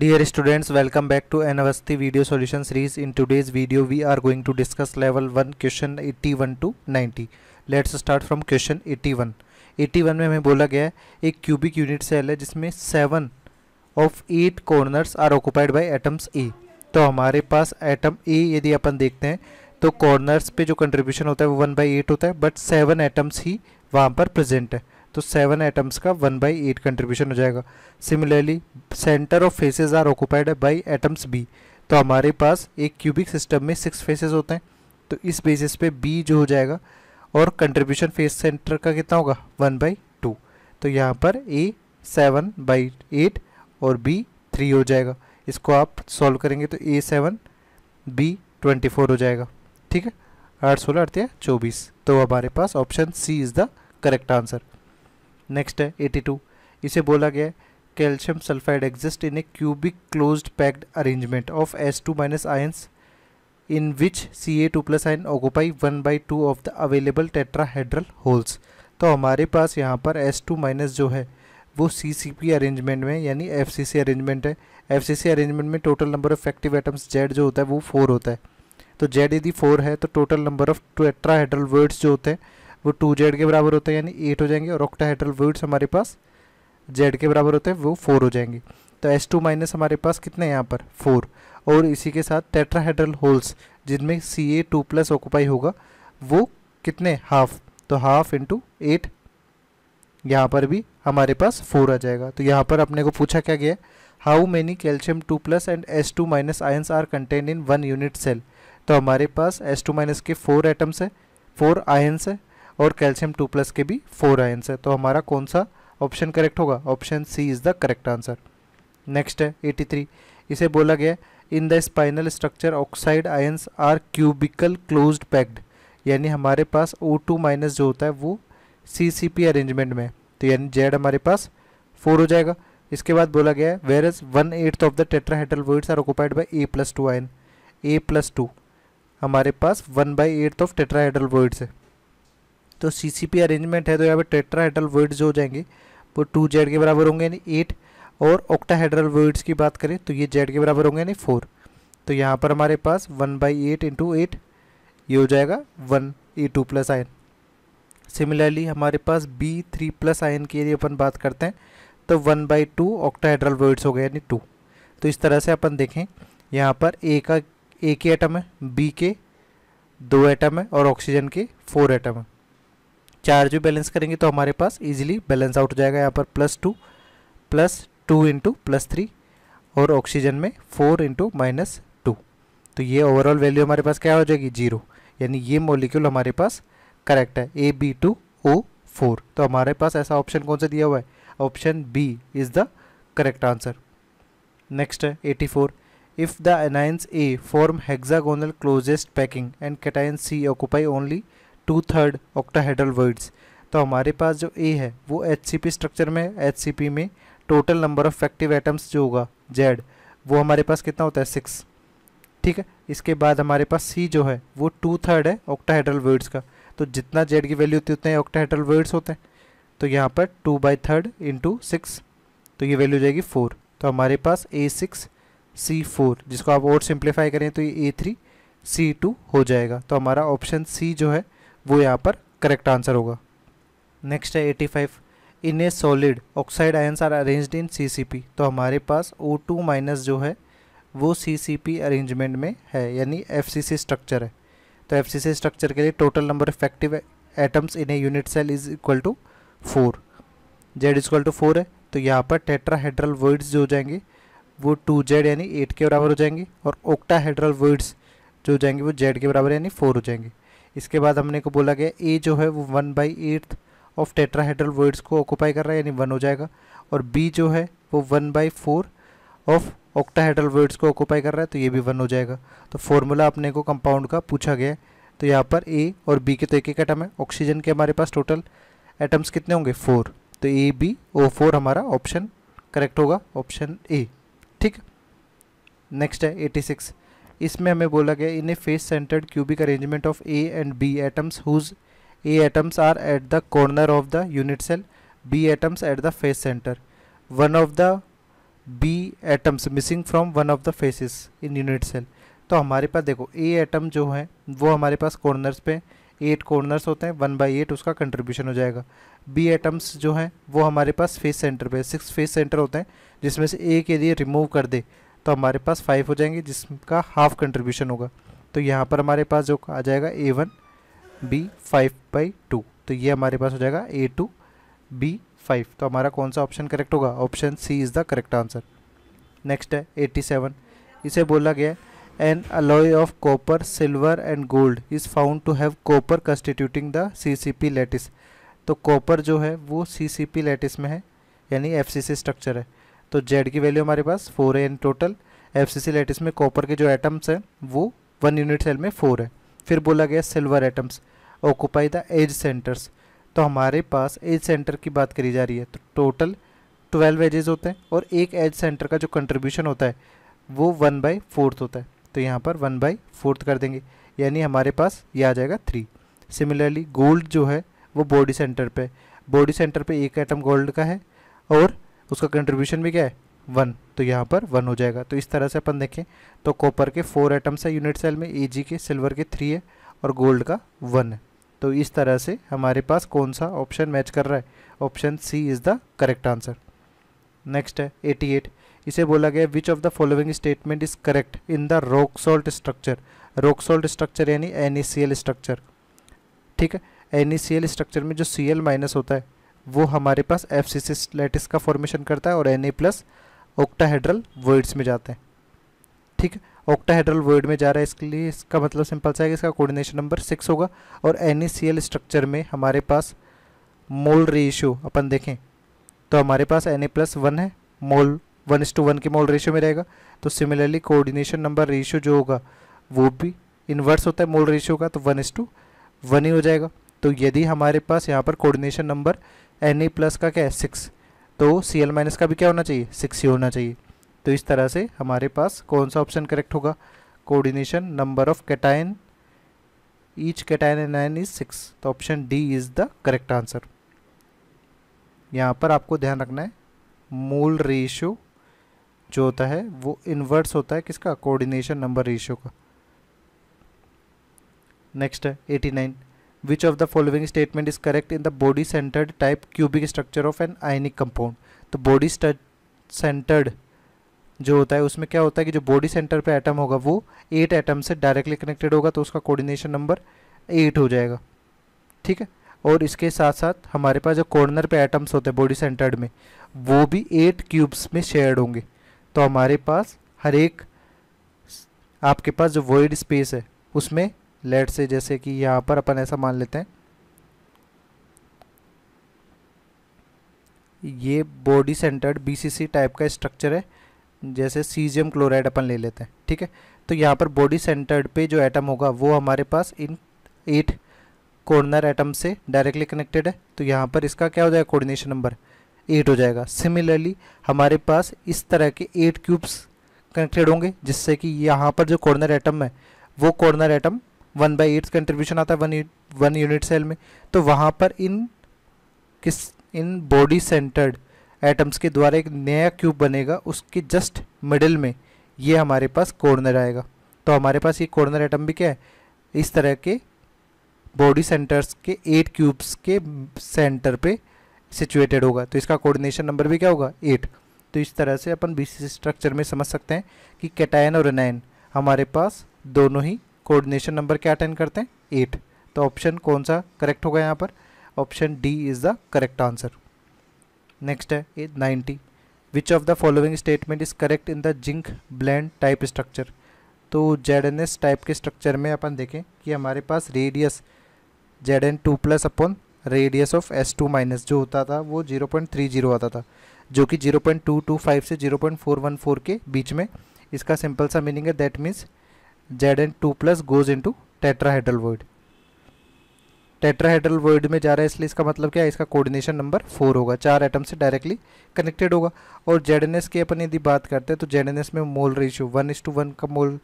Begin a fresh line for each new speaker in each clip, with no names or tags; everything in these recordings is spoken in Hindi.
Dear students, welcome back to Anavasti video solution series. In today's video, we are going to discuss level 1 question 81 to 90. Let's start from question 81. 81 में हमें बोला गया है एक क्यूबिक यूनिट सेल है जिसमें seven of eight corners are occupied by atoms A तो हमारे पास एटम ए यदि अपन देखते हैं तो कॉर्नर्स पे जो कंट्रीब्यूशन होता है वो वन बाई एट होता है बट सेवन एटम्स ही वहाँ पर प्रेजेंट है तो सेवन एटम्स का वन बाई एट कंट्रीब्यूशन हो जाएगा similarly centre of faces are occupied by atoms B तो हमारे पास एक क्यूबिक सिस्टम में सिक्स फेसेस होते हैं तो इस बेसिस पे बी जो हो जाएगा और कंट्रीब्यूशन फेस सेंटर का कितना होगा वन बाई टू तो यहाँ पर ए सेवन बाई एट और बी थ्री हो जाएगा इसको आप सॉल्व करेंगे तो A seven B twenty four हो जाएगा ठीक है आठ सोलह अड़तिया चौबीस तो हमारे पास option C is the correct answer next है एटी टू इसे बोला गया calcium sulphide exist in a cubic closed packed arrangement of S two minus ions in which C A two plus ion occupy one by two of the available tetrahedral holes तो हमारे पास यहाँ पर एस टू माइनस जो है वो सी सी पी अरेंजमेंट में यानी एफ सी सी अरेंजमेंट है एफ सी सी अरेंजमेंट में total number of active atoms Z जो होता है वो फोर होता है तो जेड यदि फोर है तो total number of tetrahedral voids जो होते हैं वो टू जेड के बराबर होते हैं यानी एट हो जाएंगे और ऑक्टाहेड्रल वुड्स हमारे पास जेड के बराबर होते हैं वो फोर हो जाएंगे तो एस टू माइनस हमारे पास कितने यहाँ पर फोर और इसी के साथ टेट्राहेड्रल होल्स जिनमें C A two plus occupy होगा वो कितने हाफ तो हाफ इंटू एट यहाँ पर भी हमारे पास फोर आ जाएगा तो यहाँ पर अपने को पूछा क्या गया how many calcium two plus and S two minus ions are contain in one unit cell तो हमारे पास एस टू माइनस के फोर एटम्स है फोर आयन्स है और कैल्शियम टू प्लस के भी फोर आयंस है तो हमारा कौन सा ऑप्शन करेक्ट होगा option C is the correct answer next है एटी थ्री इसे बोला गया in the spinel structure oxide ions are cubical closed packed यानी हमारे पास ओ टू माइनस जो होता है वो सी सी पी अरेंजमेंट में तो यानी जेड हमारे पास फोर हो जाएगा इसके बाद बोला गया है where is one eighth of the tetrahedral voids are occupied by A plus two ion A plus two हमारे पास one by eighth of tetrahedral voids है तो सीसीपी अरेंजमेंट है तो यहाँ पे टेट्राहेड्रल वर्ड्स हो जाएंगे वो टू जेड के बराबर होंगे यानी एट और ऑक्टाहेड्रल वर्ड्स की बात करें तो ये जेड के बराबर होंगे यानी फोर तो यहाँ पर हमारे पास one by eight into eight ये हो जाएगा one A two plus ion similarly हमारे पास बी थ्री प्लस आयन के लिए अपन बात करते हैं तो one by two octahedral voids हो गए यानी टू तो इस तरह से अपन देखें यहाँ पर ए का ए के एटम है बी के दो एटम है और ऑक्सीजन के फोर एटम है चार्ज भी बैलेंस करेंगे तो हमारे पास इजीली बैलेंस आउट हो जाएगा यहाँ पर plus two plus two into plus three और ऑक्सीजन में फोर इंटू माइनस टू तो ये ओवरऑल वैल्यू हमारे पास क्या हो जाएगी जीरो यानी ये मोलिक्यूल हमारे पास करेक्ट है A B two O four तो हमारे पास ऐसा ऑप्शन कौन सा दिया हुआ है option B is the correct answer next है eighty four if the anions A form hexagonal closest packing and cations C occupy only two third octahedral voids तो हमारे पास जो ए है वो एच स्ट्रक्चर में एच में total number of effective atoms जो होगा जेड वो हमारे पास कितना होता है सिक्स ठीक है इसके बाद हमारे पास सी जो है वो टू थर्ड है ऑक्टाहेड्रल वर्ड्स का तो जितना जेड की वैल्यू होती है उतने ऑक्टाहेड्रल वर्ड्स होते हैं तो यहाँ पर two by third into six तो ये वैल्यू जाएगी फोर तो हमारे पास ए सिक्स सी फोर जिसको आप और सिंप्लीफाई करें तो ये ए थ्री सी टू हो जाएगा तो हमारा ऑप्शन सी जो है वो यहाँ पर करेक्ट आंसर होगा नेक्स्ट है eighty five in a solid oxide ions are arranged in CCP तो हमारे पास ओ टू माइनस जो है वो सीसीपी अरेंजमेंट में है यानी एफसीसी स्ट्रक्चर है तो एफसीसी स्ट्रक्चर के लिए total number effective atoms in a unit cell is equal to four Z is equal to four है तो यहाँ पर टेट्राहेड्रल वर्ड्स जो हो जाएंगे वो टू जेड यानी एट के बराबर हो जाएंगे और ओक्टाहेड्रल वर्ड्स जो हो जाएंगे वो जेड के बराबर यानी फोर हो जाएंगे इसके बाद हमने को बोला गया ए जो है वो one by eighth of tetrahedral voids को ऑक्यूपाई कर रहा है यानी वन हो जाएगा और बी जो है वो one by four of octahedral voids को ऑक्यूपाई कर रहा है तो ये भी वन हो जाएगा तो फॉर्मूला अपने को कंपाउंड का पूछा गया है तो यहाँ पर ए और बी के तो एक एक एटम है ऑक्सीजन के हमारे पास टोटल एटम्स कितने होंगे फोर तो ए बी ओ फोर हमारा ऑप्शन करेक्ट होगा ऑप्शन ए ठीक नेक्स्ट है एटी सिक्स इसमें हमें बोला गया in a face centred cubic arrangement of A and B atoms whose A atoms are at the corner of the unit cell B atoms at the face centre one of the B atoms missing from one of the faces in unit cell तो हमारे पास देखो ए एटम जो है वो हमारे पास कॉर्नर्स पे एट कॉर्नर्स होते हैं वन बाई एट उसका कंट्रीब्यूशन हो जाएगा बी एटम्स जो हैं वो हमारे पास फेस सेंटर पे सिक्स फेस सेंटर होते हैं जिसमें से ए के लिए रिमूव कर दे तो हमारे पास फाइव हो जाएंगे जिसका हाफ कंट्रीब्यूशन होगा तो यहाँ पर हमारे पास जो आ जाएगा A one B five by two तो ये हमारे पास हो जाएगा ए टू बी फाइव तो हमारा कौन सा ऑप्शन करेक्ट होगा option C is the correct answer next है एट्टी सेवन इसे बोला गया an alloy of copper silver and gold is found to have copper constituting the C C P lattice तो कॉपर जो है वो सी सी पी लेटिस में है यानी एफ सी सी स्ट्रक्चर है तो जेड की वैल्यू हमारे पास फोर है in total F C lattice में कॉपर के जो एटम्स हैं वो वन यूनिट सेल में फोर है फिर बोला गया silver atoms occupy the edge centres तो हमारे पास एज सेंटर की बात करी जा रही है तो टोटल ट्वेल्व एजेस होते हैं और एक एज सेंटर का जो कंट्रीब्यूशन होता है वो वन बाई फोर्थ होता है तो यहाँ पर वन बाई फोर्थ कर देंगे यानी हमारे पास ये आ जाएगा थ्री सिमिलरली गोल्ड जो है वो बॉडी सेंटर पे बॉडी सेंटर पे एक एटम गोल्ड का है और उसका कंट्रीब्यूशन भी क्या है वन तो यहाँ पर वन हो जाएगा तो इस तरह से अपन देखें तो कॉपर के फोर एटम्स है यूनिट सेल में ए के सिल्वर के थ्री है और गोल्ड का वन है तो इस तरह से हमारे पास कौन सा ऑप्शन मैच कर रहा है option C is the correct answer next है एटी एट इसे बोला गया which of the following statement is correct in the rock salt structure rock salt structure यानी एन स्ट्रक्चर ठीक है एन स्ट्रक्चर में जो सी माइनस होता है वो हमारे पास एफ सी लेटिस का फॉर्मेशन करता है और N A plus octahedral voids में जाते हैं ठीक है ऑक्टाहेड्रल वर्ड में जा रहा है इसके लिए इसका मतलब सिंपल सा है कि इसका कोऑर्डिनेशन नंबर सिक्स होगा और एन स्ट्रक्चर में हमारे पास मोल रेशियो अपन देखें तो हमारे पास एन ए प्लस वन है mole one is to one के मोल रेशियो में रहेगा तो सिमिलरली कोऑर्डिनेशन नंबर रेशियो जो होगा वो भी इन्वर्स होता है मोल रेशियो का तो वन इस टू वन ही हो जाएगा तो यदि हमारे पास यहाँ पर coordination number N A plus का क्या है सिक्स तो सी एल माइनस का भी क्या होना चाहिए सिक्स ही होना चाहिए तो इस तरह से हमारे पास कौन सा ऑप्शन करेक्ट होगा coordination number of cation each cation anion is six तो option D is the correct answer यहाँ पर आपको ध्यान रखना है मूल रेशियो जो होता है वो इन्वर्स होता है किसका कोऑर्डिनेशन नंबर रेशियो का नेक्स्ट है eighty nine which of the following statement is correct in the body centered type cubic structure of an ionic compound तो body centered जो होता है उसमें क्या होता है कि जो बॉडी सेंटर पे एटम होगा वो एट एटम से डायरेक्टली कनेक्टेड होगा तो उसका कोऑर्डिनेशन नंबर एट हो जाएगा ठीक है और इसके साथ साथ हमारे पास जो कॉर्नर पे एटम्स होते हैं बॉडी सेंटर्ड में वो भी एट क्यूब्स में शेयर्ड होंगे तो हमारे पास हर एक आपके पास जो वर्ड स्पेस है उसमें लेट से जैसे कि यहाँ पर अपन ऐसा मान लेते हैं ये बॉडी सेंटर्ड बीसीसी टाइप का स्ट्रक्चर है जैसे सीजियम क्लोराइड अपन ले लेते हैं ठीक है तो यहाँ पर बॉडी सेंटर्ड पे जो एटम होगा वो हमारे पास इन एट कॉर्नर एटम से डायरेक्टली कनेक्टेड है तो यहाँ पर इसका क्या हो जाएगा कोऑर्डिनेशन नंबर एट हो जाएगा सिमिलरली हमारे पास इस तरह के एट क्यूब्स कनेक्टेड होंगे जिससे कि यहाँ पर जो कॉर्नर एटम है वो corner atom one by eights contribution आता है वन वन यूनिट सेल में तो वहाँ पर इन किस इन बॉडी सेंटर्ड एटम्स के द्वारा एक नया क्यूब बनेगा उसके जस्ट मिडिल में ये हमारे पास कॉर्नर आएगा तो हमारे पास ये कॉर्नर एटम भी क्या है इस तरह के बॉडी सेंटर्स के एट क्यूब्स के सेंटर पे सिचुएटेड होगा तो इसका कोऑर्डिनेशन नंबर भी क्या होगा एट तो इस तरह से अपन बीसी स्ट्रक्चर में समझ सकते हैं कि कैटायन और एनायन हमारे पास दोनों ही कोऑर्डिनेशन नंबर क्या अटेंड करते हैं एट तो ऑप्शन कौन सा करेक्ट होगा यहाँ पर option D is the correct answer next है ए ninety which of the following statement is correct in the zinc blende type structure तो जेड एन एस टाइप के स्ट्रक्चर में अपन देखें कि हमारे पास radius Z N two plus upon radius of S two minus जो होता था वो जीरो पॉइंट थ्री जीरो आता था जो कि zero point two two five से zero point four one four के बीच में इसका सिंपल सा मीनिंग है that means Zn2 plus goes into tetrahedral void tetrahedral void में जा रहा है इसलिए इसका मतलब क्या है इसका कोऑर्डिनेशन नंबर फोर होगा चार एटम से डायरेक्टली कनेक्टेड होगा और जेड की अपन यदि बात करते हैं तो जेड में mole ratio one is to one का मोल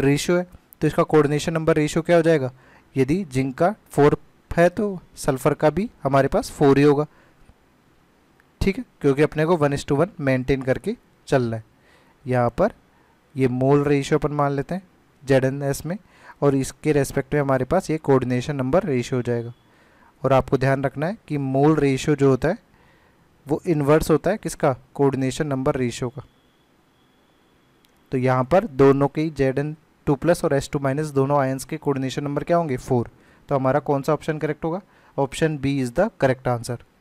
रेशियो है तो इसका कोऑर्डिनेशन नंबर रेशियो क्या हो जाएगा यदि जिंक का फोर है तो सल्फर का भी हमारे पास फोर ही होगा ठीक है क्योंकि अपने को one is to one maintain करके चलना है यहाँ पर ये मोल रेशियो अपन मान लेते हैं जेड एन एस में और इसके रेस्पेक्ट में हमारे पास ये कोऑर्डिनेशन नंबर रेशियो हो जाएगा और आपको ध्यान रखना है कि मोल रेशियो जो होता है वो इन्वर्स होता है किसका कोऑर्डिनेशन नंबर रेशियो का तो यहाँ पर दोनों के जेड एन टू प्लस और एस टू माइनस दोनों आयंस के कोऑर्डिनेशन नंबर क्या होंगे फोर तो हमारा कौन सा ऑप्शन करेक्ट होगा option B is the correct answer